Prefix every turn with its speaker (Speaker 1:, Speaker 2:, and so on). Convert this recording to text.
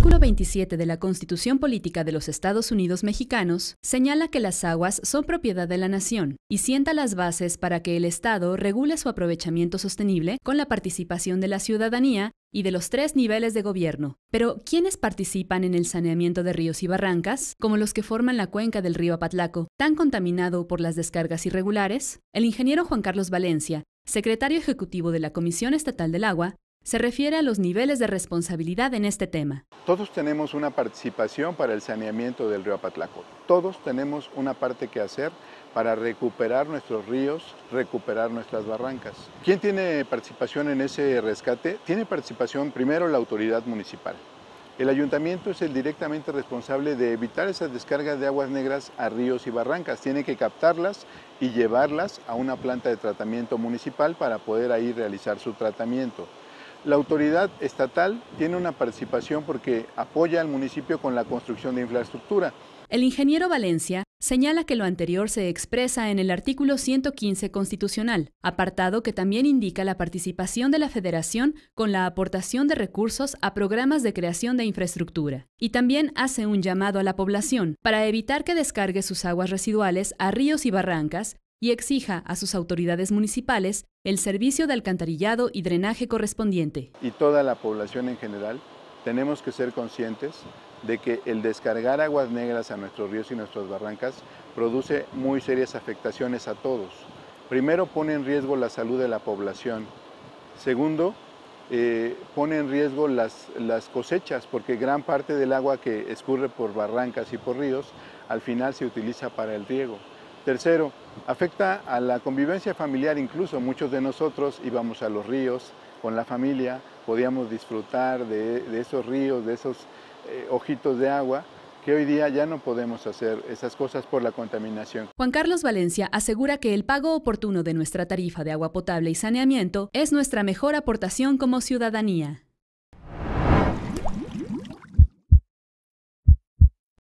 Speaker 1: artículo 27 de la Constitución Política de los Estados Unidos Mexicanos señala que las aguas son propiedad de la nación y sienta las bases para que el Estado regule su aprovechamiento sostenible con la participación de la ciudadanía y de los tres niveles de gobierno. Pero, ¿quiénes participan en el saneamiento de ríos y barrancas, como los que forman la cuenca del río Apatlaco, tan contaminado por las descargas irregulares? El ingeniero Juan Carlos Valencia, secretario ejecutivo de la Comisión Estatal del Agua, se refiere a los niveles de responsabilidad en este tema.
Speaker 2: Todos tenemos una participación para el saneamiento del río Apatlaco. Todos tenemos una parte que hacer para recuperar nuestros ríos, recuperar nuestras barrancas. ¿Quién tiene participación en ese rescate? Tiene participación primero la autoridad municipal. El ayuntamiento es el directamente responsable de evitar esas descargas de aguas negras a ríos y barrancas. Tiene que captarlas y llevarlas a una planta de tratamiento municipal para poder ahí realizar su tratamiento. La autoridad estatal tiene una participación porque apoya al municipio con la construcción de infraestructura.
Speaker 1: El ingeniero Valencia señala que lo anterior se expresa en el artículo 115 constitucional, apartado que también indica la participación de la federación con la aportación de recursos a programas de creación de infraestructura, y también hace un llamado a la población para evitar que descargue sus aguas residuales a ríos y barrancas y exija a sus autoridades municipales el servicio de alcantarillado y drenaje correspondiente.
Speaker 2: Y toda la población en general tenemos que ser conscientes de que el descargar aguas negras a nuestros ríos y nuestras barrancas produce muy serias afectaciones a todos. Primero, pone en riesgo la salud de la población. Segundo, eh, pone en riesgo las, las cosechas, porque gran parte del agua que escurre por barrancas y por ríos al final se utiliza para el riego. Tercero, Afecta a la convivencia familiar, incluso muchos de nosotros íbamos a los ríos con la familia, podíamos disfrutar de, esos ríos, de esos eh, ojitos de agua, que hoy día ya no podemos hacer esas cosas por la contaminación.
Speaker 1: Juan Carlos Valencia asegura que el pago oportuno de nuestra tarifa de agua potable y saneamiento es nuestra mejor aportación como ciudadanía.